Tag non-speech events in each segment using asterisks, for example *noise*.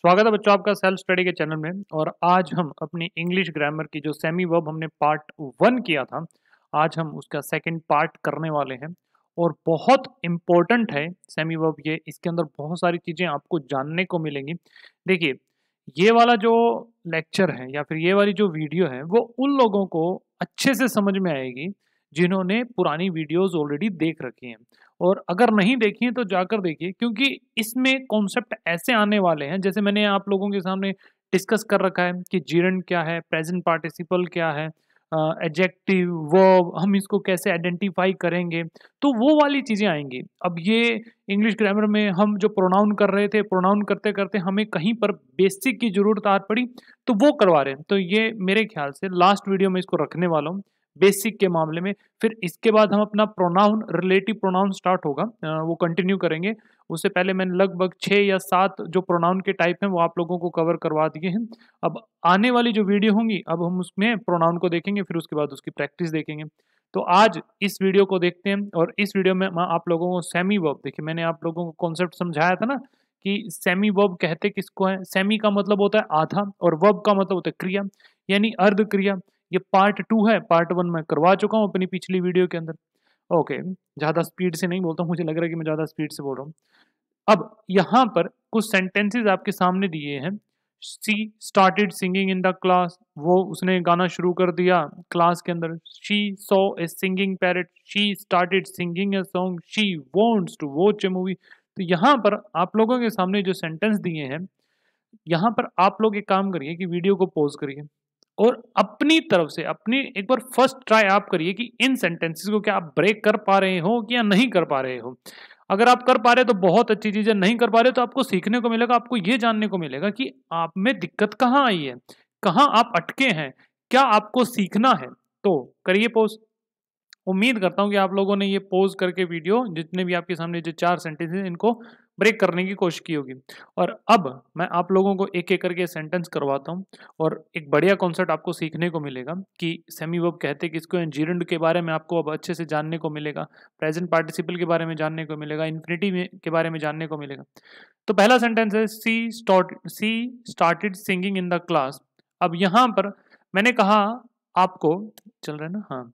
स्वागत है बच्चों आपका सेल्फ स्टडी के चैनल में और आज हम अपनी इंग्लिश ग्रामर की जो सेमी वर्ब हमने पार्ट वन किया था आज हम उसका सेकंड पार्ट करने वाले हैं और बहुत इम्पोर्टेंट है सेमी वर्ब ये इसके अंदर बहुत सारी चीज़ें आपको जानने को मिलेंगी देखिए ये वाला जो लेक्चर है या फिर ये वाली जो वीडियो है वो उन लोगों को अच्छे से समझ में आएगी जिन्होंने पुरानी वीडियोज ऑलरेडी देख रखी हैं और अगर नहीं देखिए तो जाकर देखिए क्योंकि इसमें कॉन्सेप्ट ऐसे आने वाले हैं जैसे मैंने आप लोगों के सामने डिस्कस कर रखा है कि जीरण क्या है प्रेजेंट पार्टिसिपल क्या है एडजेक्टिव uh, वर्ब हम इसको कैसे आइडेंटिफाई करेंगे तो वो वाली चीज़ें आएंगी अब ये इंग्लिश ग्रामर में हम जो प्रोनाउन कर रहे थे प्रोनाउन करते करते हमें कहीं पर बेसिक की ज़रूरत आ पड़ी तो वो करवा रहे हैं तो ये मेरे ख्याल से लास्ट वीडियो में इसको रखने वाला हूँ बेसिक के मामले में फिर इसके बाद हम अपना प्रोनाउन रिलेटिव प्रोनाउन स्टार्ट होगा वो कंटिन्यू करेंगे उससे पहले मैंने लगभग छः या सात जो प्रोनाउन के टाइप हैं वो आप लोगों को कवर करवा दिए हैं अब आने वाली जो वीडियो होंगी अब हम उसमें प्रोनाउन को देखेंगे फिर उसके बाद उसकी प्रैक्टिस देखेंगे तो आज इस वीडियो को देखते हैं और इस वीडियो में आप लोगों को सेमी वर्ब देखिए मैंने आप लोगों को कॉन्सेप्ट समझाया था ना कि सेमी वर्ब कहते किसको है सेमी का मतलब होता है आधा और वर्ब का मतलब होता है क्रिया यानी अर्ध क्रिया ये पार्ट टू है पार्ट वन मैं करवा चुका हूँ अपनी पिछली वीडियो के अंदर ओके ज़्यादा स्पीड से नहीं बोलता मुझे लग रहा है कि मैं ज़्यादा स्पीड से बोल रहा हूँ अब यहाँ पर कुछ सेंटेंसेज आपके सामने दिए हैं she started singing in the class वो उसने गाना शुरू कर दिया क्लास के अंदर she saw a singing parrot she started singing a song she wants to watch a movie तो यहाँ पर आप लोगों के सामने जो सेंटेंस दिए हैं यहाँ पर आप लोग एक काम करिए कि वीडियो को पॉज करिए और अपनी तरफ से अपनी एक बार फर्स्ट ट्राई आप करिए कि इन सेंटेंसेस को क्या आप ब्रेक कर पा रहे हो या नहीं कर पा रहे हो अगर आप कर पा रहे हो तो बहुत अच्छी चीज़ है नहीं कर पा रहे हो तो आपको सीखने को मिलेगा आपको ये जानने को मिलेगा कि आप में दिक्कत कहाँ आई है कहाँ आप अटके हैं क्या आपको सीखना है तो करिए पोज उम्मीद करता हूँ कि आप लोगों ने ये पोज करके वीडियो जितने भी आपके सामने जो चार सेंटेंसेस इनको ब्रेक करने की कोशिश की होगी और अब मैं आप लोगों को एक एक करके सेंटेंस करवाता हूँ और एक बढ़िया कॉन्सेप्ट आपको सीखने को मिलेगा कि सेमी वर्ब कहते किसको इसको जीरंड के बारे में आपको अब अच्छे से जानने को मिलेगा प्रेजेंट पार्टिसिपल के बारे में जानने को मिलेगा इन्फिनिटी के बारे में जानने को मिलेगा तो पहला सेंटेंस है she start she started singing in the class अब यहाँ पर मैंने कहा आपको चल रहा है ना हाँ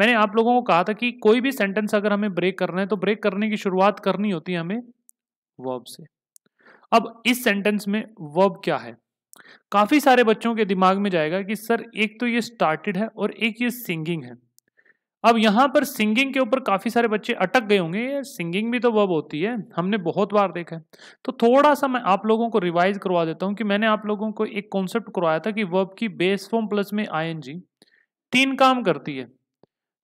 मैंने आप लोगों को कहा था कि कोई भी सेंटेंस अगर हमें ब्रेक करना है तो ब्रेक करने की शुरुआत करनी होती है हमें वर्ब से अब इस सेंटेंस में वर्ब क्या है काफ़ी सारे बच्चों के दिमाग में जाएगा कि सर एक तो ये स्टार्टेड है और एक ये सिंगिंग है अब यहां पर सिंगिंग के ऊपर काफ़ी सारे बच्चे अटक गए होंगे सिंगिंग भी तो वर्ब होती है हमने बहुत बार देखा है तो थोड़ा सा मैं आप लोगों को रिवाइज करवा देता हूं कि मैंने आप लोगों को एक कॉन्सेप्ट करवाया था कि वर्ब की बेस फॉर्म प्लस में आई तीन काम करती है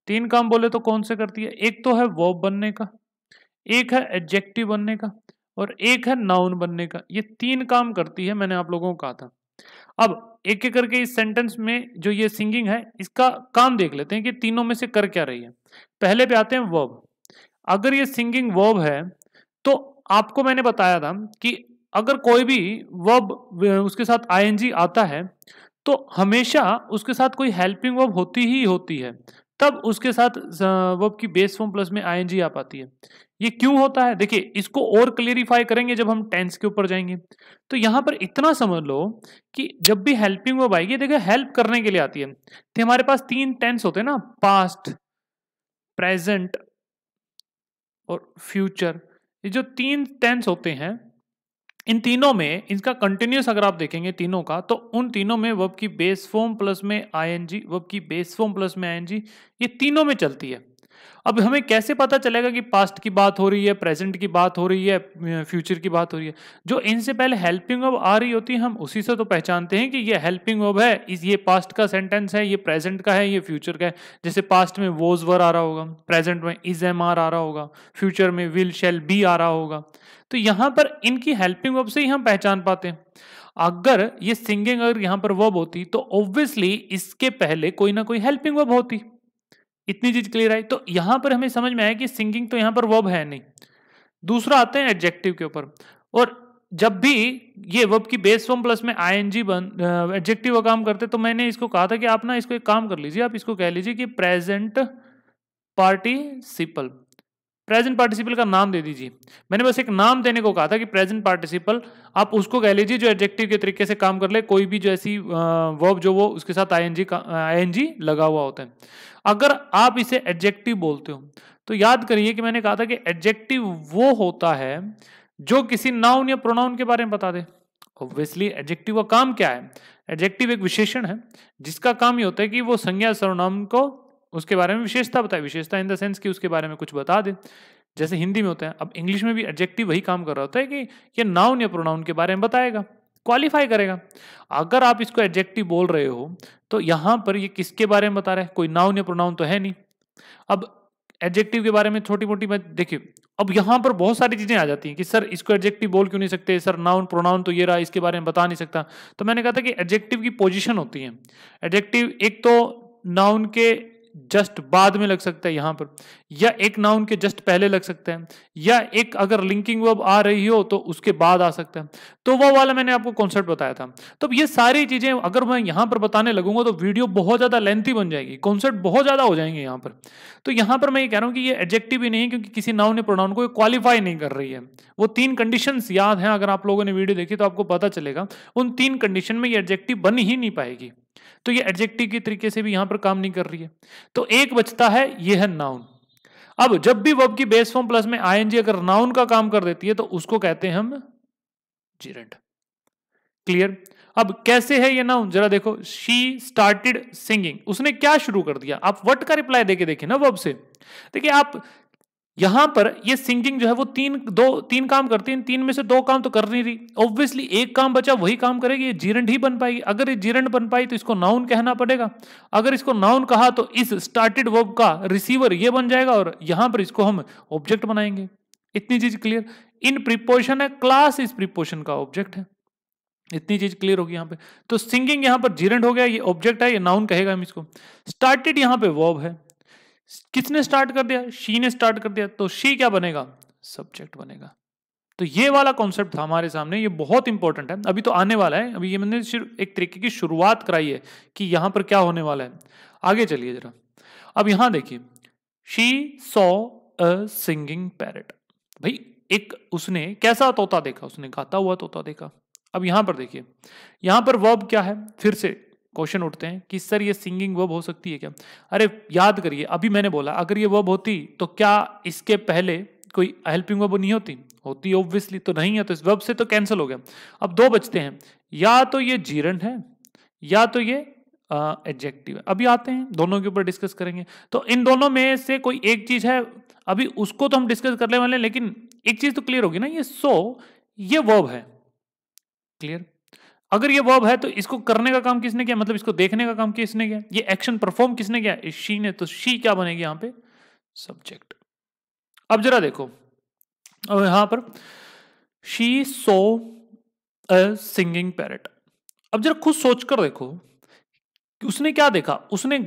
तीन काम बोले तो कौन से करती है एक तो है वर्ब बनने का एक है एडजेक्टिव बनने का और एक है नाउन बनने का ये तीन काम करती है मैंने आप लोगों को कहा था अब एक एक करके इस सेंटेंस में जो ये सिंगिंग है इसका काम देख लेते हैं कि तीनों में से कर क्या रही है पहले पे आते हैं वर्ब अगर ये सिंगिंग वर्ब है तो आपको मैंने बताया था कि अगर कोई भी वर्ब उसके साथ आईएनजी आता है तो हमेशा उसके साथ कोई हेल्पिंग वर्ब होती ही होती है तब उसके साथ वर्ब की बेस फॉर्म प्लस में आईएनजी आ पाती है ये क्यों होता है देखिए इसको और क्लियरिफाई करेंगे जब हम टेंस के ऊपर जाएंगे तो यहां पर इतना समझ लो कि जब भी हेल्पिंग वर्ब आएगी देखिए हेल्प करने के लिए आती है तो हमारे पास तीन टेंस होते हैं ना पास्ट प्रेजेंट और फ्यूचर ये जो तीन टेंस होते हैं इन तीनों में इनका कंटिन्यूस अगर आप देखेंगे तीनों का तो उन तीनों में वब की बेस फॉर्म प्लस में आईएनजी वब की बेस फॉर्म प्लस में आईएनजी ये तीनों में चलती है अब हमें कैसे पता चलेगा कि पास्ट की बात हो रही है प्रेजेंट की बात हो रही है फ्यूचर की बात हो रही है जो इनसे पहले हेल्पिंग ऑब आ रही होती है हम उसी से तो पहचानते हैं कि ये हेल्पिंग ऑब है इस ये पास्ट का सेंटेंस है ये प्रेजेंट का है ये फ्यूचर का है जैसे पास्ट में वोज वर आ रहा होगा प्रेजेंट में इज एम आर आ रहा होगा फ्यूचर में विल शेल बी आ रहा होगा तो यहाँ पर इनकी हेल्पिंग ऑब से ही हम पहचान पाते हैं अगर ये सिंगिंग अगर यहाँ पर वर्ब होती तो ऑब्वियसली इसके पहले कोई ना कोई हेल्पिंग वर्ब होती इतनी चीज क्लियर आई तो यहां पर हमें समझ में आया कि सिंगिंग तो यहां पर वब है नहीं दूसरा आते हैं एडजेक्टिव के ऊपर और जब भी ये वब की बेस फॉर्म प्लस में आईएनजी बन एडजेक्टिव का काम करते तो मैंने इसको कहा था कि आप ना इसको एक काम कर लीजिए आप इसको कह लीजिए कि प्रेजेंट पार्टिसिपल प्रेजेंट पार्टिसिपल का नाम दे दीजिए मैंने बस एक नाम देने को कहा था कि प्रेजेंट पार्टिसिपल आप उसको कह लीजिए जो एडजेक्टिव के तरीके से काम कर ले कोई भी जो ऐसी वर्ब जो वो उसके साथ आईएनजी का आईएनजी लगा हुआ होता है अगर आप इसे एडजेक्टिव बोलते हो तो याद करिए कि मैंने कहा था कि एडजेक्टिव वो होता है जो किसी नाउन या प्रोनाउन के बारे में बता दे ऑब्वियसली एडजेक्टिव का काम क्या है एडजेक्टिव एक विशेषण है जिसका काम ये होता है कि वो संज्ञा सर्वनाम को उसके बारे में विशेषता बताए विशेषता इन द सेंस कि उसके बारे में कुछ बता दें जैसे हिंदी में होता है अब इंग्लिश में भी एडजेक्टिव वही काम कर रहा होता है कि ये नाउन या प्रोनाउन के बारे में बताएगा क्वालिफाई करेगा अगर आप इसको एडजेक्टिव बोल रहे हो तो यहाँ पर ये किसके बारे में बता रहा है कोई नाउन या प्रोनाउन तो है नहीं अब एडजेक्टिव के बारे में छोटी मोटी मैं देखिए अब यहाँ पर बहुत सारी चीज़ें आ जाती हैं कि सर इसको एडजेक्टिव बोल क्यों नहीं सकते सर नाउन प्रोनाउन तो ये रहा इसके बारे में बता नहीं सकता तो मैंने कहा था कि एडजेक्टिव की पोजिशन होती है एडजेक्टिव एक तो नाउन के जस्ट बाद में लग सकता है यहां पर या एक नाउन के जस्ट पहले लग सकता है या एक अगर लिंकिंग वर्ब आ रही हो तो उसके बाद आ सकता है तो वो वाला मैंने आपको कॉन्सेप्ट बताया था तो ये सारी चीजें अगर मैं यहां पर बताने लगूंगा तो वीडियो बहुत ज्यादा लेंथी बन जाएगी कॉन्सेप्ट बहुत ज्यादा हो जाएंगे यहां पर तो यहां पर मैं ये कह रहा हूं कि ये एडजेक्टिव ही नहीं क्योंकि किसी नाउन ने प्रोनाउन को क्वालिफाई नहीं कर रही है वो तीन कंडीशन याद है अगर आप लोगों ने वीडियो देखी तो आपको पता चलेगा उन तीन कंडीशन में ये एडजेक्टिव बन ही नहीं पाएगी तो ये एडजेक्टिव के तरीके से भी यहां पर काम नहीं कर रही है तो एक बचता है ये है नाउन अब जब भी वर्ब की बेस फॉर्म प्लस में आईएनजी अगर नाउन का काम कर देती है तो उसको कहते हैं हम जीरेंट क्लियर अब कैसे है ये नाउन जरा देखो शी स्टार्टेड सिंगिंग उसने क्या शुरू कर दिया आप वट का रिप्लाई देके देखे ना वर्ब से देखिए आप यहां पर ये सिंकिंग जो है वो तीन दो तीन काम करती है तीन में से दो काम तो कर नहीं रही ऑब्वियसली एक काम बचा वही काम करेगी ये जीरंड ही बन पाएगी अगर ये जीरंड बन पाई तो इसको नाउन कहना पड़ेगा अगर इसको नाउन कहा तो इस स्टार्टेड वर्ब का रिसीवर ये बन जाएगा और यहां पर इसको हम ऑब्जेक्ट बनाएंगे इतनी चीज क्लियर इन प्रिपोर्शन है क्लास इस प्रिपोर्शन का ऑब्जेक्ट है इतनी चीज क्लियर होगी यहाँ पे तो सिंगिंग यहाँ पर जीरेंट हो गया ये ऑब्जेक्ट है ये नाउन कहेगा हम इसको स्टार्टेड यहाँ पे वर्ब है किसने स्टार्ट कर दिया शी ने स्टार्ट कर दिया तो शी क्या बनेगा सब्जेक्ट बनेगा तो ये वाला कॉन्सेप्ट था हमारे सामने ये बहुत इंपॉर्टेंट है अभी तो आने वाला है अभी ये मैंने सिर्फ एक तरीके की शुरुआत कराई है कि यहां पर क्या होने वाला है आगे चलिए जरा अब यहां देखिए she saw a singing parrot भाई एक उसने कैसा तोता देखा उसने गाता हुआ तोता देखा अब यहां पर देखिए यहां पर वर्ब क्या है फिर से क्वेश्चन उठते हैं कि सर ये सिंगिंग वर्ब हो सकती है क्या अरे याद करिए अभी मैंने बोला अगर ये वर्ब होती तो क्या इसके पहले कोई हेल्पिंग वर्ब नहीं होती होती ऑब्वियसली तो नहीं है तो इस वर्ब से तो कैंसिल हो गया अब दो बचते हैं या तो ये जीरण है या तो ये एडजेक्टिव uh, अभी आते हैं दोनों के ऊपर डिस्कस करेंगे तो इन दोनों में से कोई एक चीज़ है अभी उसको तो हम डिस्कस करने वाले हैं लेकिन एक चीज़ तो क्लियर होगी ना ये सो ये वर्ब है क्लियर अगर ये वर्ब है तो इसको करने का काम किसने किया मतलब इसको देखने का काम किसने किया ये एक्शन परफॉर्म किसने किया इस शी ने तो शी क्या बनेगी यहां पे सब्जेक्ट अब जरा देखो अब यहां पर she saw a singing parrot अब जरा खुद सोच कर देखो कि उसने क्या देखा उसने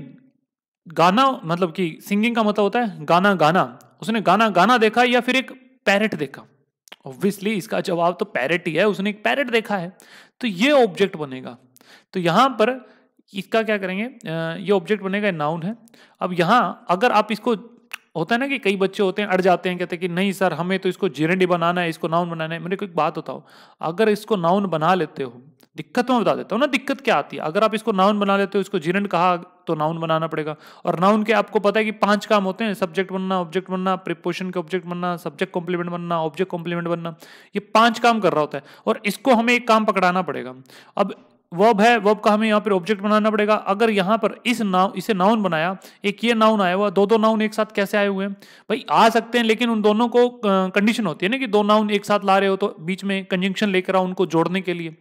गाना मतलब कि सिंगिंग का मतलब होता है गाना गाना उसने गाना गाना देखा या फिर एक पैरट देखा ऑब्वियसली इसका जवाब तो पैरेट ही है उसने एक पैरेट देखा है तो ये ऑब्जेक्ट बनेगा तो यहाँ पर इसका क्या करेंगे ये ऑब्जेक्ट बनेगा नाउन है अब यहाँ अगर आप इसको होता है ना कि कई बच्चे होते हैं अड़ जाते हैं कहते हैं कि नहीं सर हमें तो इसको जीरेंडी बनाना है इसको नाउन बनाना है मेरे को एक बात बताओ अगर इसको नाउन बना लेते हो दिक्कत में बता देता हूँ ना दिक्कत क्या आती है अगर आप इसको नाउन बना लेते हो इसको जीरेंड कहा तो नाउन बनाना पड़ेगा और नाउन के आपको पता है कि पांच काम होते हैं सब्जेक्ट बनना ऑब्जेक्ट बनना प्रिपोशन के ऑब्जेक्ट बनना सब्जेक्ट कॉम्प्लीमेंट बनना ऑब्जेक्ट कॉम्प्लीमेंट बनना ये पांच काम कर रहा होता है और इसको हमें एक काम पकड़ाना पड़ेगा अब वब है वब का हमें यहाँ पर ऑब्जेक्ट बनाना पड़ेगा अगर यहाँ पर इस नाउ इसे नाउन बनाया एक ये नाउन आया हुआ दो दो नाउन एक साथ कैसे आए हुए हैं भाई आ सकते हैं लेकिन उन दोनों को कंडीशन होती है ना कि दो नाउन एक साथ ला रहे हो तो बीच में कंजंक्शन लेकर आओ उनको जोड़ने के लिए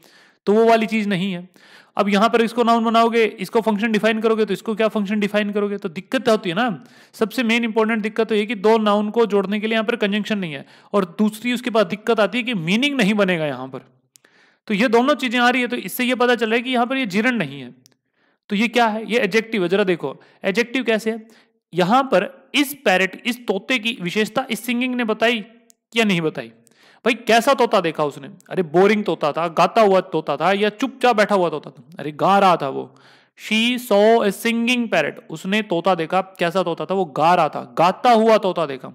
तो वो वाली चीज़ नहीं है अब यहां पर इसको नाउन बनाओगे इसको फंक्शन डिफाइन करोगे तो इसको क्या फंक्शन डिफाइन करोगे तो दिक्कत होती है ना सबसे मेन इंपॉर्टेंट दिक्कत तो ये कि दो नाउन को जोड़ने के लिए यहाँ पर कंजंक्शन नहीं है और दूसरी उसके बाद दिक्कत आती है कि मीनिंग नहीं बनेगा यहाँ पर तो ये दोनों चीजें आ रही है तो इससे ये पता चला है कि यहाँ पर यह जीरण नहीं है तो ये क्या है ये एजेक्टिव है जरा देखो एजेक्टिव कैसे है यहां पर इस पैरेट इस तोते की विशेषता इस सिंगिंग ने बताई या नहीं बताई भाई कैसा तोता देखा उसने अरे बोरिंग तोता था गाता हुआ तोता था या चुपचाप बैठा हुआ तोता था अरे गा रहा था वो she saw a singing parrot उसने तोता देखा कैसा तोता था वो गा रहा था गाता हुआ तोता देखा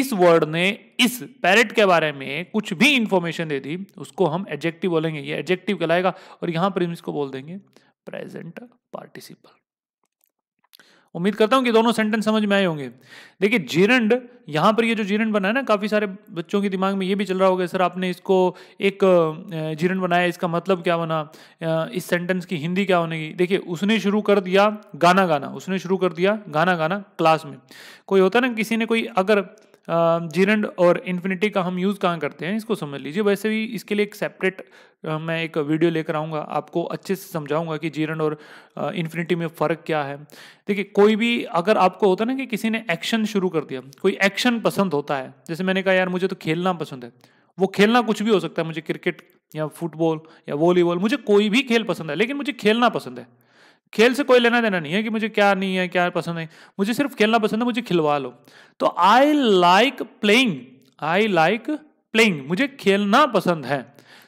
इस वर्ड ने इस पैरट के बारे में कुछ भी इंफॉर्मेशन दे दी उसको हम एडजेक्टिव बोलेंगे ये एडजेक्टिव कहलाएगा और यहां पर इसको बोल देंगे प्रेजेंट पार्टिसिपल उम्मीद करता हूँ कि दोनों सेंटेंस समझ में आए होंगे देखिए जीरंड यहाँ पर ये जो जीरंड बना है ना काफ़ी सारे बच्चों के दिमाग में ये भी चल रहा होगा सर आपने इसको एक जीरंड बनाया इसका मतलब क्या बना इस सेंटेंस की हिंदी क्या होने की देखिए उसने शुरू कर दिया गाना गाना उसने शुरू कर दिया गाना गाना क्लास में कोई होता ना किसी ने कोई अगर जीरंड और इन्फिनिटी का हम यूज़ कहाँ करते हैं इसको समझ लीजिए वैसे भी इसके लिए एक सेपरेट मैं एक वीडियो लेकर आऊँगा आपको अच्छे से समझाऊँगा कि जीरंड और इन्फिनिटी में फ़र्क क्या है देखिए कोई भी अगर आपको होता ना कि किसी ने एक्शन शुरू कर दिया कोई एक्शन पसंद होता है जैसे मैंने कहा यार मुझे तो खेलना पसंद है वो खेलना कुछ भी हो सकता है मुझे क्रिकेट या फुटबॉल या वॉलीबॉल मुझे कोई भी खेल पसंद है लेकिन मुझे खेलना पसंद है खेल से कोई लेना देना नहीं है कि मुझे क्या नहीं है क्या पसंद है मुझे सिर्फ खेलना पसंद है मुझे खिलवा लो तो I like playing I like playing मुझे खेलना पसंद है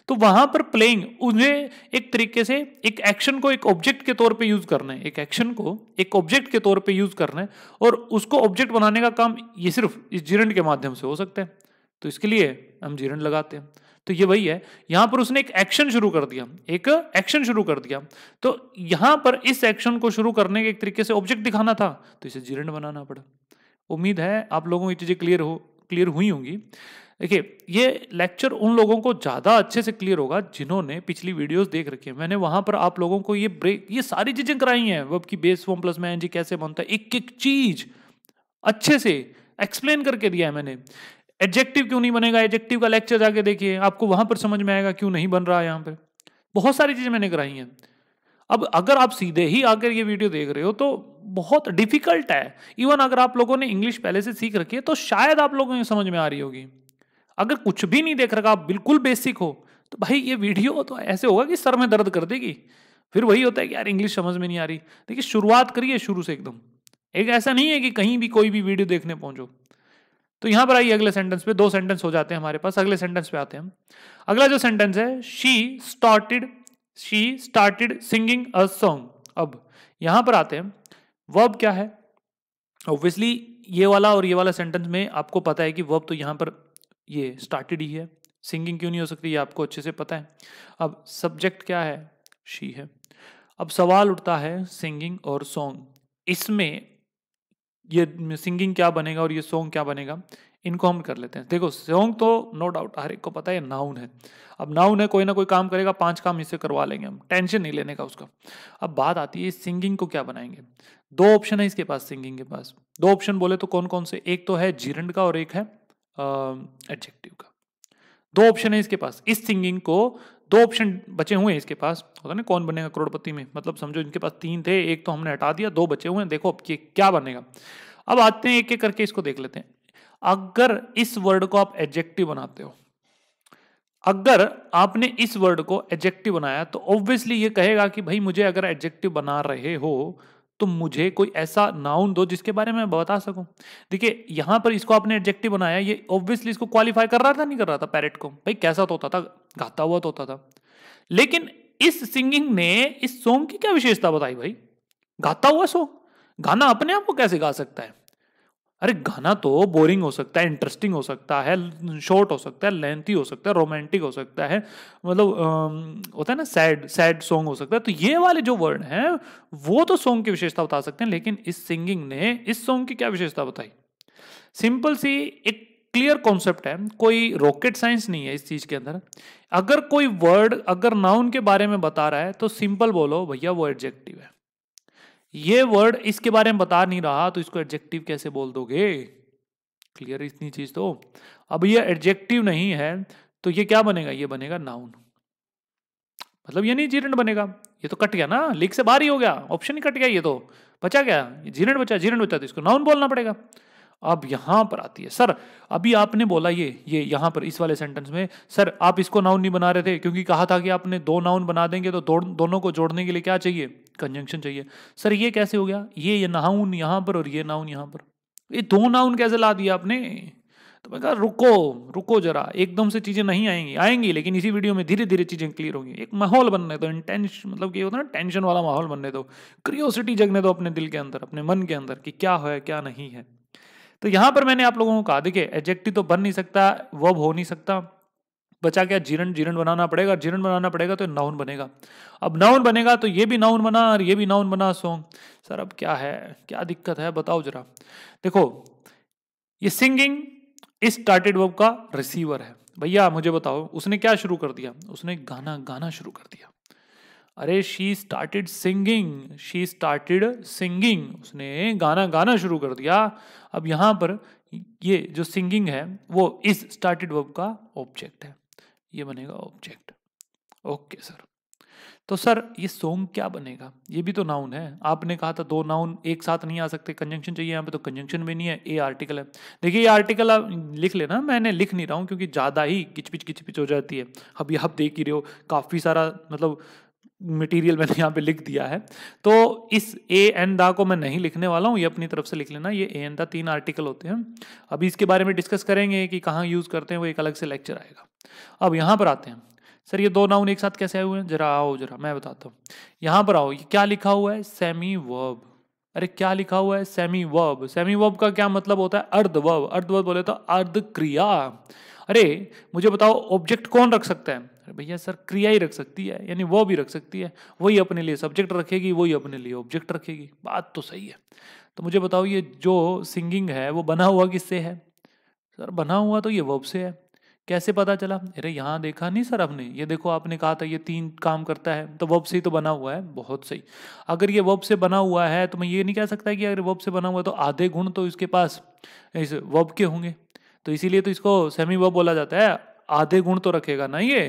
तो वहां पर प्लेइंग उन्हें एक तरीके से एक एक्शन को एक ऑब्जेक्ट के तौर पे यूज करना है एक एक्शन को एक ऑब्जेक्ट के तौर पे यूज करना है और उसको ऑब्जेक्ट बनाने का काम ये सिर्फ इस जीरण के माध्यम से हो सकता है तो इसके लिए हम जीरण लगाते हैं तो ये वही है यहां पर उसने एक एक्शन शुरू कर दिया एक एक्शन शुरू कर दिया तो यहां पर इस एक्शन को शुरू करने के एक तरीके से ऑब्जेक्ट दिखाना था तो इसे जीर्ण बनाना पड़ा उम्मीद है आप लोगों को ये चीज़ें क्लियर हो क्लियर हुई होंगी देखिए ये लेक्चर उन लोगों को ज़्यादा अच्छे से क्लियर होगा जिन्होंने पिछली वीडियोस देख रखी है मैंने वहां पर आप लोगों को ये ब्रेक ये सारी चीज़ें कराई हैं वेब की बेस फॉर्म प्लस मैं जी कैसे बनता है एक एक चीज़ अच्छे से एक्सप्लेन करके दिया है मैंने एडजेक्टिव क्यों नहीं बनेगा एडजेक्टिव का लेक्चर जाके देखिए आपको वहां पर समझ में आएगा क्यों नहीं बन रहा है यहाँ पर बहुत सारी चीजें मैंने कराई हैं अब अगर आप सीधे ही आकर ये वीडियो देख रहे हो तो बहुत डिफिकल्ट है इवन अगर आप लोगों ने इंग्लिश पहले से सीख रखी है तो शायद आप लोगों को समझ में आ रही होगी अगर कुछ भी नहीं देख रखा आप बिल्कुल बेसिक हो तो भाई ये वीडियो तो ऐसे होगा कि सर में दर्द कर देगी फिर वही होता है कि यार इंग्लिश समझ में नहीं आ रही देखिए शुरुआत करिए शुरू से एकदम एक ऐसा नहीं है कि कहीं भी कोई भी वीडियो देखने पहुंचो तो यहां पर आइए अगले सेंटेंस पे दो सेंटेंस हो जाते हैं हमारे पास अगले सेंटेंस पे आते हैं अगला जो सेंटेंस है she started she started singing a song अब यहां पर आते हैं वर्ब क्या है ऑब्वियसली ये वाला और ये वाला सेंटेंस में आपको पता है कि वर्ब तो यहां पर ये स्टार्टेड ही है सिंगिंग क्यों नहीं हो सकती ये आपको अच्छे से पता है अब सब्जेक्ट क्या है शी है अब सवाल उठता है सिंगिंग और सॉन्ग इसमें ये सिंगिंग क्या बनेगा और ये सॉन्ग क्या बनेगा इनको हम कर लेते हैं देखो सॉन्ग तो नो डाउट हर एक को पता है नाउन है अब नाउन है कोई ना कोई काम करेगा पांच काम इससे करवा लेंगे हम टेंशन नहीं लेने का उसका अब बात आती है सिंगिंग को क्या बनाएंगे दो ऑप्शन है इसके पास सिंगिंग के पास दो ऑप्शन बोले तो कौन कौन से एक तो है जीरण का और एक है एडजेक्टिव का दो ऑप्शन है इसके पास इस सिंगिंग को दो ऑप्शन बचे हुए हैं इसके पास होता ना कौन बनेगा करोड़पति में मतलब समझो इनके पास तीन थे एक तो हमने हटा दिया दो बचे हुए हैं देखो अब ये क्या बनेगा अब आते हैं एक एक करके इसको देख लेते हैं अगर इस वर्ड को आप एडजेक्टिव बनाते हो अगर आपने इस वर्ड को एडजेक्टिव बनाया तो ऑब्वियसली ये कहेगा कि भाई मुझे अगर एडजेक्टिव बना रहे हो तो मुझे कोई ऐसा नाउन दो जिसके बारे में मैं बता सकूं देखिए यहाँ पर इसको आपने एडजेक्टिव बनाया ये ऑब्वियसली इसको क्वालिफाई कर रहा था नहीं कर रहा था पैरेट को भाई कैसा तो होता था गाता हुआ तोता था लेकिन इस सिंगिंग ने इस सॉन्ग की क्या विशेषता बताई भाई गाता हुआ सो गाना अपने आप को कैसे गा सकता है अरे गाना तो बोरिंग हो सकता है इंटरेस्टिंग हो सकता है शॉर्ट हो सकता है लेंथी हो सकता है रोमांटिक हो सकता है मतलब होता है ना सैड सैड सॉन्ग हो सकता है तो ये वाले जो वर्ड हैं वो तो सॉन्ग की विशेषता बता सकते हैं लेकिन इस सिंगिंग ने इस सॉन्ग की क्या विशेषता बताई सिंपल सी एक क्लियर कॉन्सेप्ट है कोई रॉकेट साइंस नहीं है इस चीज़ के अंदर अगर कोई वर्ड अगर नाउन के बारे में बता रहा है तो सिंपल बोलो भैया वो एडजेक्टिव है ये वर्ड इसके बारे में बता नहीं रहा तो इसको एडजेक्टिव कैसे बोल दोगे क्लियर इतनी चीज तो अब ये एडजेक्टिव नहीं है तो ये क्या बनेगा ये बनेगा नाउन मतलब ये नहीं जीरण बनेगा ये तो कट गया ना लिख से बाहर ही हो गया ऑप्शन ही कट गया ये तो बचा क्या जीरण बचा जीरण बचा तो इसको नाउन बोलना पड़ेगा अब यहां पर आती है सर अभी आपने बोला ये ये यहां पर इस वाले सेंटेंस में सर आप इसको नाउन नहीं बना रहे थे क्योंकि कहा था कि आपने दो नाउन बना देंगे तो दो, दोनों को जोड़ने के लिए क्या चाहिए कंजंक्शन चाहिए सर ये कैसे हो गया ये ये नाउन यहां पर और ये नाउन यहां पर ये दो नाउन कैसे ला दिया आपने तो मैं कहा रुको रुको जरा एकदम से चीज़ें नहीं आएंगी आएंगी लेकिन इसी वीडियो में धीरे धीरे चीज़ें क्लियर होंगी एक माहौल बनने दो इंटेंश मतलब कि होता है ना टेंशन वाला माहौल बनने दो क्रियोसिटी जगने दो अपने दिल के अंदर अपने मन के अंदर कि क्या है क्या नहीं है तो यहां पर मैंने आप लोगों को कहा देखिए एजेक्टिव तो बन नहीं सकता वब हो नहीं सकता बचा क्या जीरण जीरण बनाना पड़ेगा जीरण बनाना पड़ेगा तो नाउन बनेगा अब नाउन बनेगा तो ये भी नाउन बना और ये भी नाउन बना सो सर अब क्या है क्या दिक्कत है बताओ जरा देखो ये सिंगिंग इस स्टार्टेड वर्ब का रिसीवर है भैया मुझे बताओ उसने क्या शुरू कर दिया उसने गाना गाना शुरू कर दिया अरे she started singing she started singing उसने गाना गाना शुरू कर दिया अब यहाँ पर ये जो सिंगिंग है वो इस स्टार्टेड वर्ब का ऑब्जेक्ट है ये बनेगा ऑब्जेक्ट ओके सर तो सर ये सॉन्ग क्या बनेगा ये भी तो नाउन है आपने कहा था दो नाउन एक साथ नहीं आ सकते कंजंक्शन चाहिए यहाँ पे तो कंजंक्शन भी नहीं है ए आर्टिकल है देखिए ये आर्टिकल आप लिख लेना मैंने लिख नहीं रहा हूँ क्योंकि ज़्यादा ही किचपिच किचपिच हो जाती है अब ये आप देख ही रहे हो काफ़ी सारा मतलब मटेरियल मैंने यहाँ पे लिख दिया है तो इस ए एन दा को मैं नहीं लिखने वाला हूँ ये अपनी तरफ से लिख लेना ये ए एन दा तीन आर्टिकल होते हैं अभी इसके बारे में डिस्कस करेंगे कि कहाँ यूज़ करते हैं वो एक अलग से लेक्चर आएगा अब यहाँ पर आते हैं सर ये दो नाउन एक साथ कैसे आए हुए हैं जरा आओ जरा मैं बताता हूँ यहाँ पर आओ ये क्या लिखा हुआ है सेमी वर्ब अरे क्या लिखा हुआ है सेमी वर्ब सेमी वर्ब का क्या मतलब होता है अर्ध वर्ब अर्ध वर्ब बोले तो अर्ध क्रिया अरे मुझे बताओ ऑब्जेक्ट कौन रख सकता है अरे भैया सर क्रिया ही रख सकती है यानी वो भी रख सकती है वही अपने लिए सब्जेक्ट रखेगी वही अपने लिए ऑब्जेक्ट रखेगी बात तो सही है तो मुझे बताओ ये जो सिंगिंग है वो बना हुआ किससे है सर बना हुआ तो ये वर्ब से है कैसे पता चला अरे यहाँ देखा नहीं सर आपने ये देखो आपने कहा था ये तीन काम करता है तो वब से ही तो बना हुआ है बहुत सही अगर ये वब से बना हुआ है तो मैं ये नहीं कह सकता कि अगर वब से बना हुआ है तो आधे गुण तो इसके पास इस वब के होंगे तो इसीलिए तो इसको सेमी वब बोला जाता है आधे गुण तो रखेगा ना ये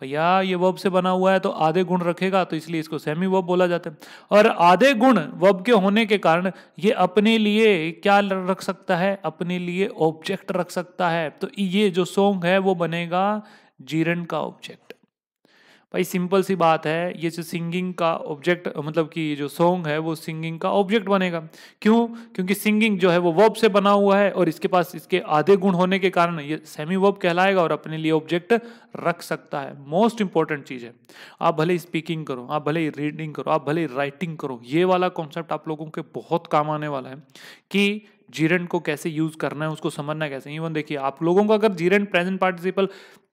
भैया ये वब से बना हुआ है तो आधे गुण रखेगा तो इसलिए इसको सेमी वब बोला जाता है और आधे गुण वब के होने के कारण ये अपने लिए क्या रख सकता है अपने लिए ऑब्जेक्ट रख सकता है तो ये जो सोंग है वो बनेगा जीरन का ऑब्जेक्ट भाई सिंपल सी बात है ये जो सिंगिंग का ऑब्जेक्ट मतलब कि जो सॉन्ग है वो सिंगिंग का ऑब्जेक्ट बनेगा क्यों क्योंकि सिंगिंग जो है वो वर्ब से बना हुआ है और इसके पास इसके आधे गुण होने के कारण ये सेमी वर्ब कहलाएगा और अपने लिए ऑब्जेक्ट रख सकता है मोस्ट इंपॉर्टेंट चीज़ है आप भले स्पीकिंग करो आप भले रीडिंग करो आप भले राइटिंग करो ये वाला कॉन्सेप्ट आप लोगों के बहुत काम आने वाला है कि जीरेंट को कैसे यूज़ करना है उसको समझना कैसे इवन देखिए आप लोगों को अगर जीरेंट प्रेजेंट पार्टिसिपल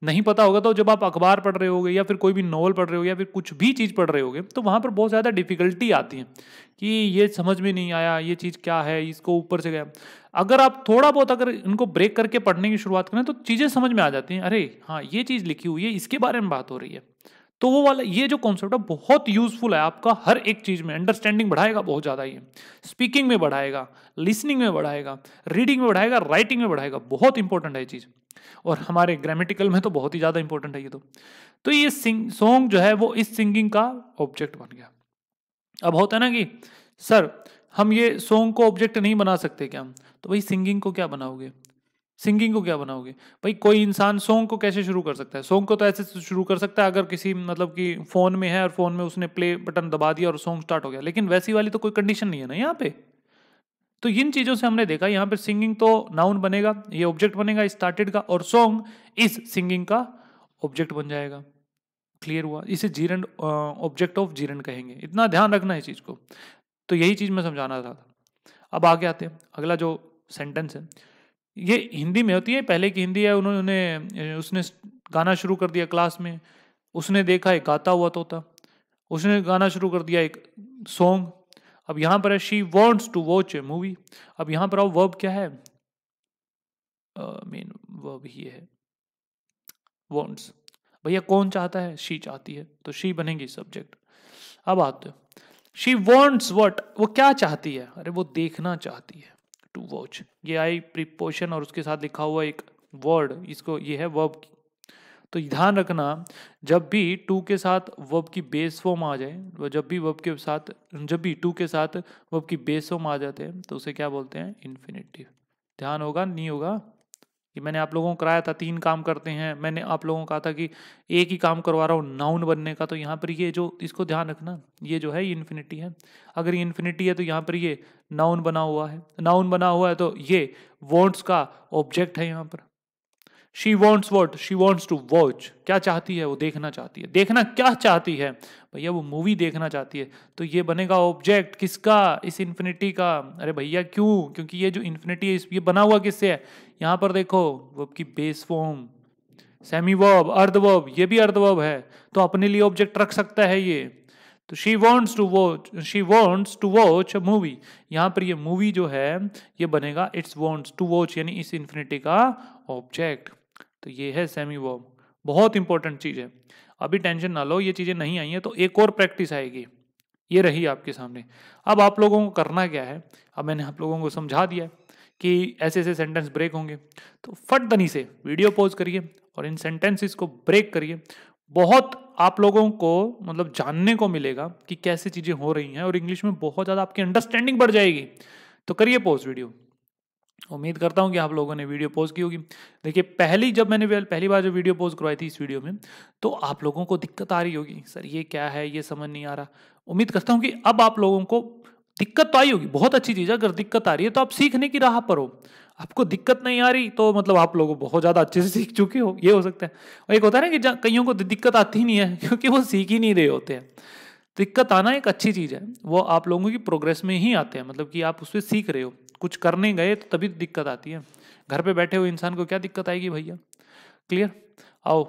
नहीं पता होगा तो जब आप अखबार पढ़ रहे होगे या फिर कोई भी नॉवल पढ़ रहे हो या फिर कुछ भी चीज़ पढ़ रहे होगे तो वहाँ पर बहुत ज़्यादा डिफिकल्टी आती है कि ये समझ में नहीं आया ये चीज़ क्या है इसको ऊपर से गया अगर आप थोड़ा बहुत अगर इनको ब्रेक करके पढ़ने की शुरुआत करें तो चीज़ें समझ में आ जाती हैं अरे हाँ ये चीज़ लिखी हुई है इसके बारे में बात हो रही है तो वो वाला ये जो कॉन्सेप्ट है बहुत यूजफुल है आपका हर एक चीज़ में अंडरस्टैंडिंग बढ़ाएगा बहुत ज़्यादा ये स्पीकिंग में बढ़ाएगा लिसनिंग में बढ़ाएगा रीडिंग में बढ़ाएगा राइटिंग में बढ़ाएगा बहुत इंपॉर्टेंट है ये चीज़ और हमारे ग्रामेटिकल में तो बहुत ही ज़्यादा इंपॉर्टेंट है ये तो तो ये सॉन्ग जो है वो इस सिंगिंग का ऑब्जेक्ट बन गया अब होता है ना कि सर हम ये सॉन्ग को ऑब्जेक्ट नहीं बना सकते क्या हम तो भाई सिंगिंग को क्या बनाओगे सिंगिंग को क्या बनाओगे भाई कोई इंसान सॉन्ग को कैसे शुरू कर सकता है सॉन्ग को तो ऐसे शुरू कर सकता है अगर किसी मतलब कि फ़ोन में है और फ़ोन में उसने प्ले बटन दबा दिया और सॉन्ग स्टार्ट हो गया लेकिन वैसी वाली तो कोई कंडीशन नहीं है ना यहाँ पे तो इन चीज़ों से हमने देखा यहाँ पर सिंगिंग तो नाउन बनेगा ये ऑब्जेक्ट बनेगा स्टार्टेड का और सॉन्ग इस सिंगिंग का ऑब्जेक्ट बन जाएगा क्लियर हुआ इसे जीरन ऑब्जेक्ट ऑफ जीरन कहेंगे इतना ध्यान रखना इस चीज़ को तो यही चीज़ मैं समझाना था अब आगे आते हैं अगला जो सेंटेंस है ये हिंदी में होती है पहले की हिंदी है उन्होंने उसने गाना शुरू कर दिया क्लास में उसने देखा एक गाता हुआ तोता उसने गाना शुरू कर दिया एक सॉन्ग अब यहाँ पर है she wants to watch a movie अब यहां पर आओ वर्ब क्या है मेन वर्ब ही है वॉन्ट्स भैया कौन चाहता है शी चाहती है तो शी बनेगी सब्जेक्ट अब आते शी वॉन्ट्स वट वो क्या चाहती है अरे वो देखना चाहती है टू वॉच ये आई प्रिपोशन और उसके साथ लिखा हुआ एक वर्ड इसको ये है वर्ब तो ध्यान रखना जब भी टू के साथ वब की बेस फॉर्म आ जाए जब भी वब के साथ जब भी टू के साथ वब की बेस फॉर्म आ जाते हैं तो उसे क्या बोलते हैं इन्फिनेटिव ध्यान होगा नहीं होगा कि मैंने आप लोगों को कराया था तीन काम करते हैं मैंने आप लोगों को कहा था कि एक ही काम करवा रहा हूँ नाउन बनने का तो यहाँ पर ये जो इसको ध्यान रखना ये जो है ये इन्फिनिटी है अगर ये इन्फिनिटी है तो यहाँ पर ये नाउन बना हुआ है नाउन बना हुआ है तो ये वॉन्ट्स का ऑब्जेक्ट है यहाँ पर she wants what she wants to watch क्या चाहती है वो देखना चाहती है देखना क्या चाहती है भैया वो मूवी देखना चाहती है तो ये बनेगा ऑब्जेक्ट किसका इस इन्फिनिटी का अरे भैया क्यों क्योंकि ये जो इन्फिनिटी है ये बना हुआ किससे है यहाँ पर देखो वर्ब की बेस फॉर्म सेमी वर्ब अर्धवर्ब ये भी अर्धवर्ब है तो अपने लिए ऑब्जेक्ट रख सकता है ये तो she wants to watch she wants to watch a movie यहाँ पर ये मूवी जो है ये बनेगा इट्स वॉन्ट्स टू वॉच यानी इस इन्फिनिटी का ऑब्जेक्ट तो ये है सेमी वॉर्म बहुत इंपॉर्टेंट चीज़ है अभी टेंशन ना लो ये चीज़ें नहीं आई हैं तो एक और प्रैक्टिस आएगी ये रही आपके सामने अब आप लोगों को करना क्या है अब मैंने आप लोगों को समझा दिया कि ऐसे ऐसे सेंटेंस ब्रेक होंगे तो फट दनी से वीडियो पॉज करिए और इन सेंटेंसेस को ब्रेक करिए बहुत आप लोगों को मतलब जानने को मिलेगा कि कैसे चीज़ें हो रही हैं और इंग्लिश में बहुत ज़्यादा आपकी अंडरस्टैंडिंग बढ़ जाएगी तो करिए पॉज वीडियो उम्मीद करता हूँ कि आप लोगों ने वीडियो पोज की होगी देखिए पहली जब मैंने पहली बार जो वीडियो पोज करवाई थी इस वीडियो में तो आप लोगों को दिक्कत आ रही होगी सर ये क्या है ये समझ नहीं आ रहा उम्मीद करता हूँ कि अब आप लोगों को दिक्कत तो आई होगी बहुत अच्छी चीज़ है अगर दिक्कत आ रही है तो आप सीखने की राह पर हो आपको दिक्कत नहीं आ रही तो मतलब आप लोगों बहुत ज़्यादा अच्छे से सीख चुके हो ये हो सकता है और एक होता है ना कि कईयों को दिक्कत आती नहीं है क्योंकि वो सीख ही नहीं रहे होते हैं दिक्कत आना एक अच्छी चीज़ है वो आप लोगों की प्रोग्रेस में ही आते हैं मतलब कि आप उससे सीख रहे हो कुछ करने गए तो तभी दिक्कत आती है घर पे बैठे हुए इंसान को क्या दिक्कत आएगी भैया क्लियर आओ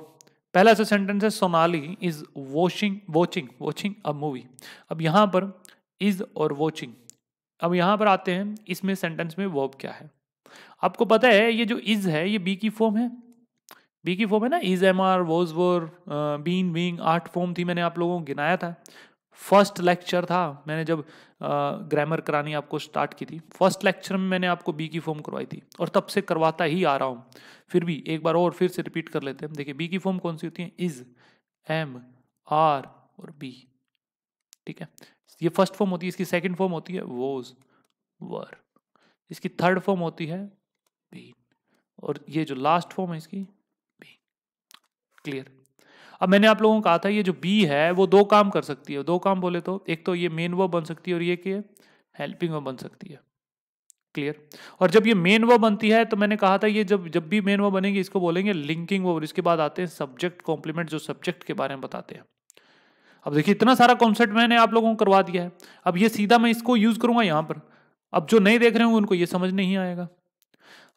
पहला से सेंटेंस है Sonali is washing watching watching a movie अब यहाँ पर इज और वॉचिंग अब यहाँ पर आते हैं इसमें सेंटेंस में वर्ब क्या है आपको पता है ये जो इज है ये बी की फॉर्म है बी की फॉर्म है ना is am are was were been being आर्ट फॉर्म थी मैंने आप लोगों को गिनाया था फर्स्ट लेक्चर था मैंने जब ग्रामर करानी आपको स्टार्ट की थी फर्स्ट लेक्चर में मैंने आपको बी की फॉर्म करवाई थी और तब से करवाता ही आ रहा हूँ फिर भी एक बार और फिर से रिपीट कर लेते हैं देखिए बी की फॉर्म कौन सी होती है इज एम आर और बी ठीक है ये फर्स्ट फॉर्म होती है इसकी सेकेंड फॉर्म होती है वोज वर इसकी थर्ड फॉर्म होती है बी और ये जो लास्ट फॉर्म है इसकी बी क्लियर अब मैंने आप लोगों को कहा था ये जो बी है वो दो काम कर सकती है दो काम बोले तो एक तो ये मेन वर्ब बन सकती है और ये क्या हेल्पिंग वर्ब बन सकती है क्लियर और जब ये मेन वर्ब बनती है तो मैंने कहा था ये जब जब भी मेन वर्ब बनेगी इसको बोलेंगे लिंकिंग वर्ब और इसके बाद आते हैं सब्जेक्ट कॉम्प्लीमेंट जो सब्जेक्ट के बारे में बताते हैं अब देखिए इतना सारा कॉन्सेप्ट मैंने आप लोगों को करवा दिया है अब ये सीधा मैं इसको यूज करूंगा यहाँ पर अब जो नहीं देख रहे होंगे उनको ये समझ नहीं आएगा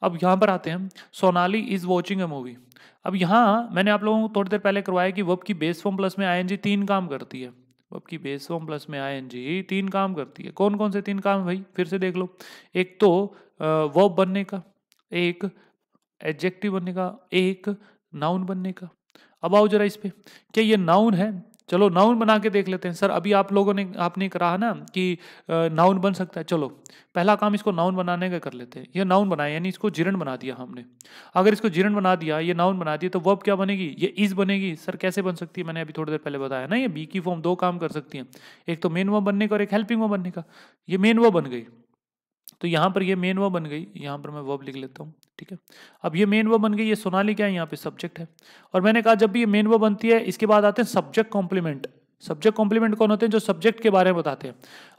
अब यहाँ पर आते हैं Sonali is watching a movie अब यहाँ मैंने आप लोगों को थोड़ी देर पहले करवाया कि वब की बेस फॉर्म प्लस में आई तीन काम करती है वब की बेस फॉर्म प्लस में आई तीन काम करती है कौन कौन से तीन काम भाई फिर से देख लो एक तो वब बनने का एक एडजेक्टिव बनने का एक नाउन बनने का अब आओ जरा इस पर क्या ये नाउन है चलो नाउन बना के देख लेते हैं सर अभी आप लोगों ने आपने कहा ना कि नाउन बन सकता है चलो पहला काम इसको नाउन बनाने का कर लेते हैं ये नाउन बनाया यानी इसको जिरण बना दिया हमने अगर इसको जिरण बना दिया ये नाउन बना दिया तो वर्ब क्या बनेगी ये इज बनेगी सर कैसे बन सकती है मैंने अभी थोड़ी देर पहले बताया ना ये बी की फॉर्म दो काम कर सकती है एक तो मेन वर्ब बनने का और एक हेल्पिंग वर्ब बनने का ये मेन वर्ब बन गई तो यहाँ पर ये मेन वर्ब बन गई यहाँ पर मैं वर्ब लिख लेता हूँ ठीक है अब ये मेन वर्ब बन गई ये सोनाली क्या है यहाँ पे सब्जेक्ट है और मैंने कहा जब भी ये मेन वर्ब बनती है इसके बाद आते हैं सब्जेक्ट कॉम्प्लीमेंट सब्जेक्ट कॉम्प्लीमेंट कौन होते हैं जो सब्जेक्ट के बारे में बताते हैं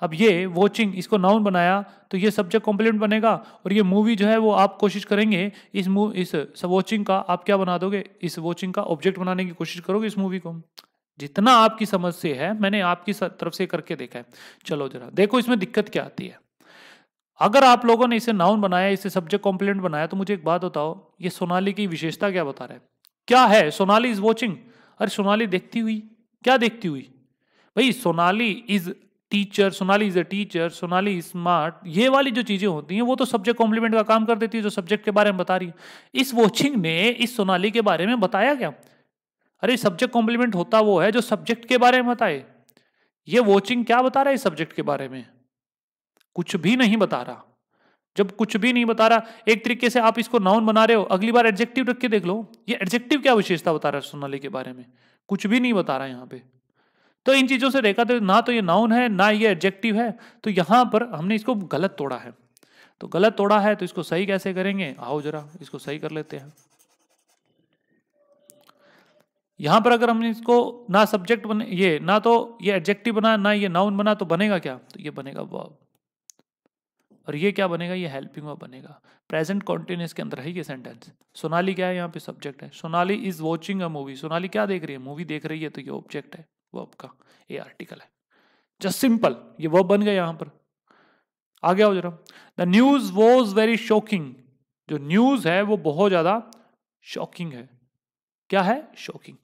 अब ये वॉचिंग इसको नाउन बनाया तो ये सब्जेक्ट कॉम्प्लीमेंट बनेगा और ये मूवी जो है वो आप कोशिश करेंगे इस मूव इस वॉचिंग का आप क्या बना दोगे इस वॉचिंग का ऑब्जेक्ट बनाने की कोशिश करोगे इस मूवी को जितना आपकी समझ से है मैंने आपकी तरफ से करके देखा है चलो जरा देखो इसमें दिक्कत क्या आती है अगर आप लोगों ने इसे नाउन बनाया इसे सब्जेक्ट कॉम्प्लीमेंट बनाया तो मुझे एक बात बताओ ये सोनाली की विशेषता क्या बता रहा है क्या है सोनाली इज वॉचिंग अरे सोनाली देखती हुई क्या देखती हुई भाई Sonali is teacher Sonali is a teacher Sonali is smart ये वाली जो चीजें होती हैं वो तो सब्जेक्ट कॉम्प्लीमेंट का काम कर देती है जो सब्जेक्ट के बारे में बता रही है इस वॉचिंग ने इस सोनाली के बारे में बताया क्या अरे सब्जेक्ट कॉम्प्लीमेंट होता वो है जो सब्जेक्ट के बारे में बताए ये वॉचिंग क्या बता रहा है इस सब्जेक्ट के बारे में कुछ भी नहीं बता रहा जब कुछ भी नहीं बता रहा एक तरीके से आप इसको नाउन बना रहे हो अगली बार एडजेक्टिव रख के देख लो ये एडजेक्टिव क्या विशेषता बता रहा है सोनाली के बारे में कुछ भी नहीं बता रहा है यहाँ पे तो इन चीज़ों से देखा तो ना तो ये नाउन है ना ये एडजेक्टिव है तो यहाँ पर हमने इसको गलत तोड़ा है तो गलत तोड़ा है तो इसको सही कैसे करेंगे आओ जरा इसको सही कर लेते हैं यहां पर अगर हमने इसको ना सब्जेक्ट बने ये ना तो ये एडजेक्टिव बना ना ये नाउन बना तो बनेगा क्या तो ये बनेगा वर्ब और ये क्या बनेगा ये हेल्पिंग वर्ब बनेगा प्रेजेंट कॉन्टिन्यूस के अंदर है ये सेंटेंस सोनाली क्या है यहाँ पे सब्जेक्ट है Sonali is watching a movie Sonali क्या देख रही है मूवी देख रही है तो ये ऑब्जेक्ट है वो आपका ये आर्टिकल है जस्ट सिंपल ये वर्ब बन गया यहाँ पर आ गया हो जरा the news was very shocking जो न्यूज है वो बहुत ज्यादा शॉकिंग है क्या है शॉकिंग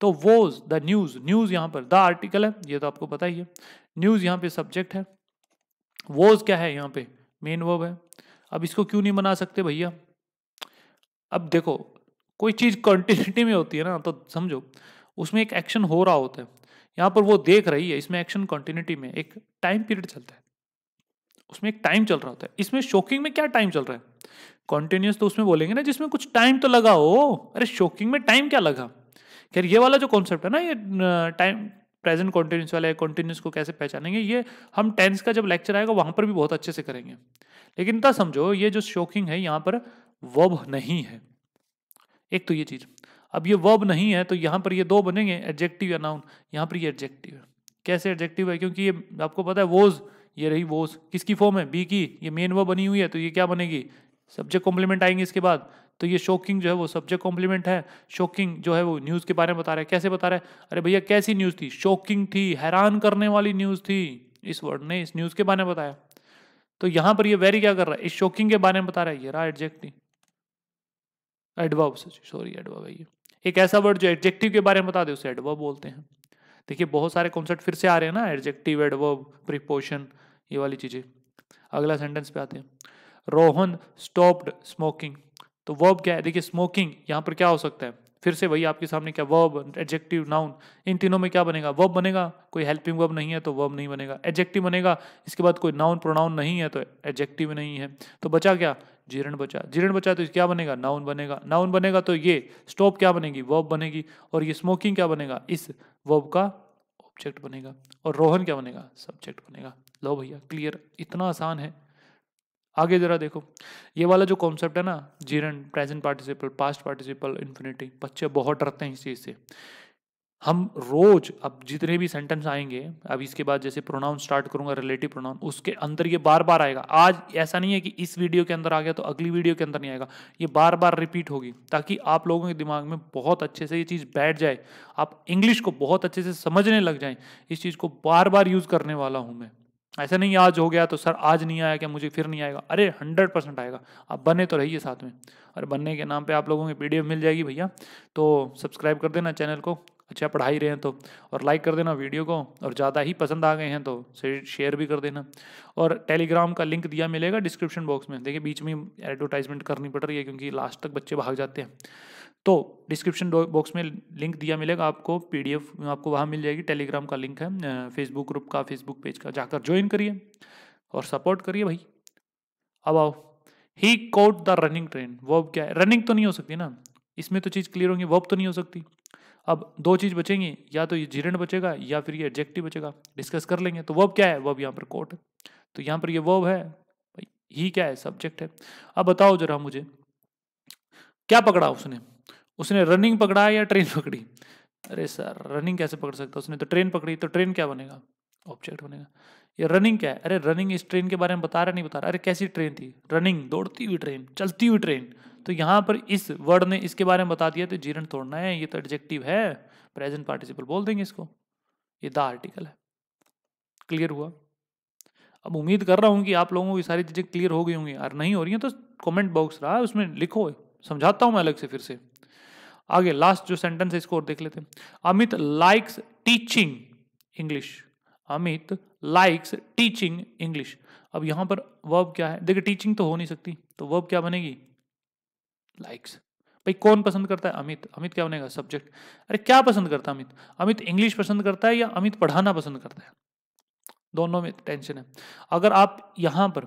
तो वोज द न्यूज न्यूज यहां पर द आर्टिकल है ये तो आपको पता ही है न्यूज यहां पे सब्जेक्ट है वोज क्या है यहां पे मेन वर्ब है अब इसको क्यों नहीं बना सकते भैया अब देखो कोई चीज़ कंटिन्यूटी में होती है ना तो समझो उसमें एक एक्शन हो रहा होता है यहाँ पर वो देख रही है इसमें एक्शन कंटिन्यूटी में एक टाइम पीरियड चलता है उसमें एक टाइम चल रहा होता है इसमें शोकिंग में क्या टाइम चल रहा है कॉन्टिन्यूस तो उसमें बोलेंगे ना जिसमें कुछ टाइम तो लगा हो अरे शोकिंग में टाइम क्या लगा खैर ये वाला जो कॉन्सेप्ट है ना ये टाइम प्रेजेंट कॉन्टीन्यूस वाले कॉन्टीन्यूस को कैसे पहचानेंगे ये हम टेंस का जब लेक्चर आएगा वहां पर भी बहुत अच्छे से करेंगे लेकिन इतना समझो ये जो शोकिंग है यहाँ पर वब नहीं है एक तो ये चीज़ अब ये वर्ब नहीं है तो यहाँ पर ये दो बनेंगे एडजेक्टिव या नाउन यहाँ पर ये एडजेक्टिव है कैसे एडजेक्टिव है क्योंकि ये आपको पता है वोज ये रही वोज किसकी फॉर्म है बी की ये मेन वर्ब बनी हुई है तो ये क्या बनेगी सब्जेक्ट कॉम्प्लीमेंट आएंगे इसके बाद तो ये शोकिंग जो है वो सब्जेक्ट कॉम्प्लीमेंट है शोकिंग जो है वो न्यूज़ के बारे में बता रहा है कैसे बता रहा है अरे भैया कैसी न्यूज़ थी शोकिंग थी हैरान करने वाली न्यूज़ थी इस वर्ड ने इस न्यूज़ के बारे में बताया तो यहाँ पर ये वेरी क्या कर रहा है इस शोकिंग के बारे में बता रहा है ये रहा एडजेक्टिव एडवर्ब सॉरी एडवर्ब है ये एक ऐसा वर्ड जो एडजेक्टिव के बारे में बता दे उसे एडवर्ब बोलते हैं देखिए बहुत सारे कॉन्सेप्ट फिर से आ रहे हैं ना एडजेक्टिव एडवर्ब प्रिपोशन ये वाली चीज़ें अगला सेंटेंस पे आते हैं रोहन स्टॉप्ड स्मोकिंग तो वर्ब क्या है देखिए स्मोकिंग यहाँ पर क्या हो सकता है फिर से वही आपके सामने क्या वर्ब एडजेक्टिव नाउन इन तीनों में क्या बनेगा वर्ब बनेगा कोई हेल्पिंग वर्ब नहीं है तो वर्ब नहीं बनेगा एडजेक्टिव बनेगा इसके बाद कोई नाउन प्रोनाउन नहीं है तो एडजेक्टिव नहीं है तो बचा क्या जीरण बचा जीरण बचा तो क्या बनेगा नाउन बनेगा नाउन बनेगा तो ये स्टॉप क्या बनेगी वर्ब बनेगी और ये स्मोकिंग क्या बनेगा इस वर्ब का ऑब्जेक्ट बनेगा और रोहन क्या बनेगा सब्जेक्ट बनेगा लो भैया क्लियर इतना आसान है आगे जरा देखो ये वाला जो कॉन्सेप्ट है ना gerund present participle past participle infinitive बच्चे बहुत डरते हैं इस चीज़ से हम रोज अब जितने भी सेंटेंस आएंगे अब इसके बाद जैसे प्रोनाउन स्टार्ट करूंगा रिलेटिव प्रोनाउन उसके अंदर ये बार बार आएगा आज ऐसा नहीं है कि इस वीडियो के अंदर आ गया तो अगली वीडियो के अंदर नहीं आएगा ये बार बार रिपीट होगी ताकि आप लोगों के दिमाग में बहुत अच्छे से ये चीज़ बैठ जाए आप इंग्लिश को बहुत अच्छे से समझने लग जाए इस चीज़ को बार बार यूज़ करने वाला हूँ मैं ऐसा नहीं आज हो गया तो सर आज नहीं आया क्या मुझे फिर नहीं आएगा अरे हंड्रेड परसेंट आएगा आप बने तो रहिए साथ में और बनने के नाम पे आप लोगों की पीडीएफ मिल जाएगी भैया तो सब्सक्राइब कर देना चैनल को अच्छा पढ़ा ही रहे हैं तो और लाइक कर देना वीडियो को और ज़्यादा ही पसंद आ गए हैं तो शेयर भी कर देना और टेलीग्राम का लिंक दिया मिलेगा डिस्क्रिप्शन बॉक्स में देखिए बीच में एडवर्टाइजमेंट करनी पड़ रही है क्योंकि लास्ट तक बच्चे भाग जाते हैं तो डिस्क्रिप्शन बॉक्स में लिंक दिया मिलेगा आपको पीडीएफ आपको वहाँ मिल जाएगी टेलीग्राम का लिंक है फेसबुक ग्रुप का फेसबुक पेज का जाकर ज्वाइन करिए और सपोर्ट करिए भाई अब आओ he caught the running train वो क्या है रनिंग तो नहीं हो सकती ना इसमें तो चीज़ क्लियर होंगी वॉब तो नहीं हो सकती अब दो चीज़ बचेंगी या तो ये जीरण बचेगा या फिर ये एडजेक्टिव बचेगा डिस्कस कर लेंगे तो वर्ब क्या है वर्ब यहाँ पर कोट तो यहाँ पर ये वर्ब है ही क्या है सब्जेक्ट है अब बताओ जरा मुझे क्या पकड़ा उसने उसने रनिंग पकड़ा या ट्रेन *laughs* पकड़ी अरे सर रनिंग कैसे पकड़ सकता उसने तो ट्रेन पकड़ी तो ट्रेन क्या बनेगा ऑब्जेक्ट बनेगा ये रनिंग क्या है अरे रनिंग इस ट्रेन के बारे में बता रहा नहीं बता रहा अरे कैसी ट्रेन थी रनिंग दौड़ती हुई ट्रेन चलती हुई ट्रेन तो यहाँ पर इस वर्ड ने इसके बारे में बता दिया तो जीरण तोड़ना है ये तो एडजेक्टिव है प्रेजेंट पार्टिसिपल बोल देंगे इसको ये द आर्टिकल है क्लियर हुआ अब उम्मीद कर रहा हूँ कि आप लोगों को सारी चीज़ें क्लियर हो गई होंगी और नहीं हो रही हैं तो कॉमेंट बॉक्स रहा है उसमें लिखो समझाता हूँ मैं अलग से फिर से आगे लास्ट जो सेंटेंस है इसको और देख लेते हैं Amit likes teaching English Amit likes teaching English अब यहाँ पर वर्ब क्या है देखिए टीचिंग तो हो नहीं सकती तो वर्ब क्या बनेगी लाइक्स भाई कौन पसंद करता है अमित अमित क्या बनेगा सब्जेक्ट अरे क्या पसंद करता है अमित अमित इंग्लिश पसंद करता है या अमित पढ़ाना पसंद करता है दोनों में टेंशन है अगर आप यहाँ पर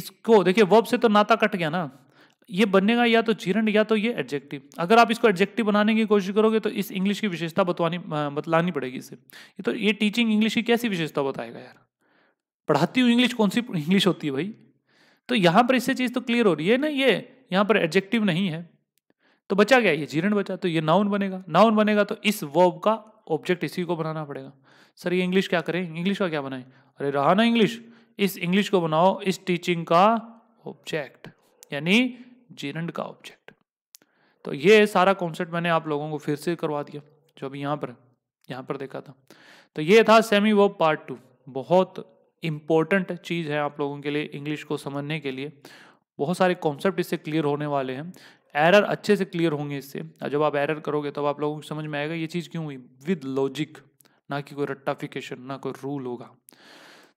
इसको देखिए वर्ब से तो नाता कट गया ना ये बनेगा या तो जीरण या तो ये एडजेक्टिव अगर आप इसको एडजेक्टिव बनाने की कोशिश करोगे तो इस इंग्लिश की विशेषता बतवानी बतलानी पड़ेगी इसे ये तो ये टीचिंग इंग्लिश की कैसी विशेषता बताएगा यार पढ़ाती हुई इंग्लिश कौन सी इंग्लिश होती है भाई तो यहाँ पर इससे चीज़ तो क्लियर हो रही है ना ये यहाँ पर एडजेक्टिव नहीं है तो बचा गया ये जीरण बचा तो ये नाउन बनेगा नाउन बनेगा तो इस वर्ब का ऑब्जेक्ट इसी को बनाना पड़ेगा सर ये इंग्लिश क्या करें इंग्लिश का क्या बनाएं अरे रहा ना इंग्लिश इस इंग्लिश को बनाओ इस टीचिंग का ऑब्जेक्ट यानी जीरण का ऑब्जेक्ट तो ये सारा कॉन्सेप्ट मैंने आप लोगों को फिर से करवा दिया जो अभी यहाँ पर यहाँ पर देखा था तो ये था सेमी वर्ब पार्ट टू बहुत इम्पोर्टेंट चीज़ है आप लोगों के लिए इंग्लिश को समझने के लिए बहुत सारे कॉन्सेप्ट इससे क्लियर होने वाले हैं एरर अच्छे से क्लियर होंगे इससे जब आप एरर करोगे तब आप लोगों को समझ में आएगा ये चीज़ क्यों हुई विद लॉजिक ना कि कोई रट्टाफिकेशन ना कोई रूल होगा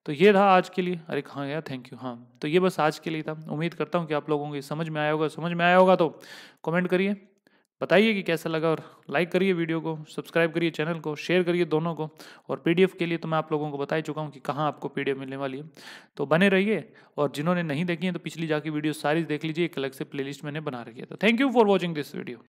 तो ये था आज के लिए अरे हाँ यार थैंक यू हाँ तो ये बस आज के लिए था उम्मीद करता हूँ कि आप लोगों को समझ में आया होगा समझ में आया होगा तो कमेंट करिए बताइए कि कैसा लगा और लाइक करिए वीडियो को सब्सक्राइब करिए चैनल को शेयर करिए दोनों को और पीडीएफ के लिए तो मैं आप लोगों को बता ही चुका हूँ कि कहाँ आपको पीडीएफ मिलने वाली है तो बने रहिए और जिन्होंने नहीं देखी है तो पिछली जाके वीडियो सारी देख लीजिए एक अलग से प्लेलिस्ट मैंने बना रखी है तो thank you for watching this video